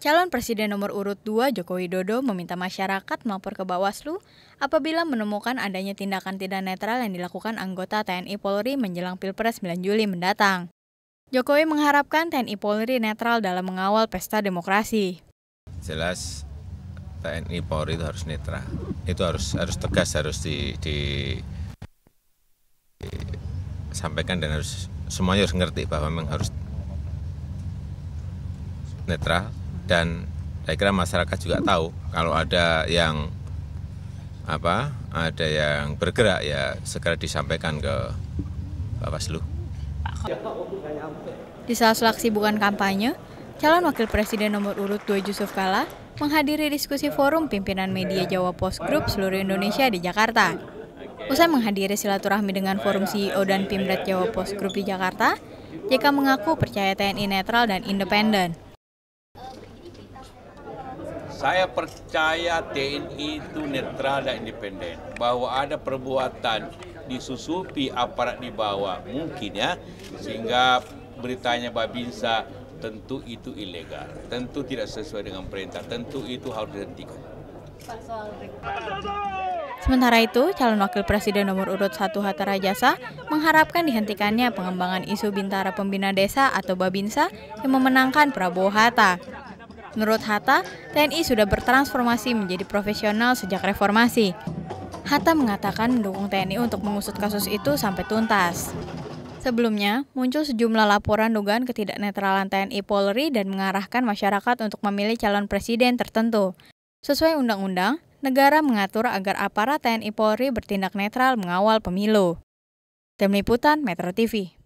Calon Presiden nomor urut 2 Joko Widodo meminta masyarakat melapor ke Bawaslu apabila menemukan adanya tindakan tidak netral yang dilakukan anggota TNI Polri menjelang Pilpres 9 Juli mendatang. Jokowi mengharapkan TNI Polri netral dalam mengawal pesta demokrasi. Jelas TNI Polri itu harus netral. Itu harus harus tegas harus di, di sampaikan dan harus semuanya harus ngerti bahwa memang harus netral dan saya kira masyarakat juga tahu kalau ada yang apa ada yang bergerak ya segera disampaikan ke Bawaslu. Di salah aksi bukan kampanye, calon wakil presiden nomor urut 2 Yusuf Kala menghadiri diskusi forum pimpinan media Jawa Post Group seluruh Indonesia di Jakarta. Usai menghadiri silaturahmi dengan forum CEO dan Pimret Jawa Post Group di Jakarta, JK mengaku percaya TNI netral dan independen. Saya percaya TNI itu netral dan independen. Bahwa ada perbuatan disusupi aparat di bawah mungkin ya sehingga beritanya Babinsa tentu itu ilegal, tentu tidak sesuai dengan perintah, tentu itu harus dihentikan. Sementara itu, calon wakil presiden nomor urut 1 Hatta Rajasa mengharapkan dihentikannya pengembangan isu Bintara Pembina Desa atau Babinsa yang memenangkan Prabowo Hatta. Menurut Hatta, TNI sudah bertransformasi menjadi profesional sejak reformasi. Hatta mengatakan mendukung TNI untuk mengusut kasus itu sampai tuntas. Sebelumnya, muncul sejumlah laporan dugaan ketidaknetralan TNI Polri dan mengarahkan masyarakat untuk memilih calon presiden tertentu. Sesuai undang-undang, negara mengatur agar aparat TNI Polri bertindak netral mengawal pemilu. Tim Liputan Metro TV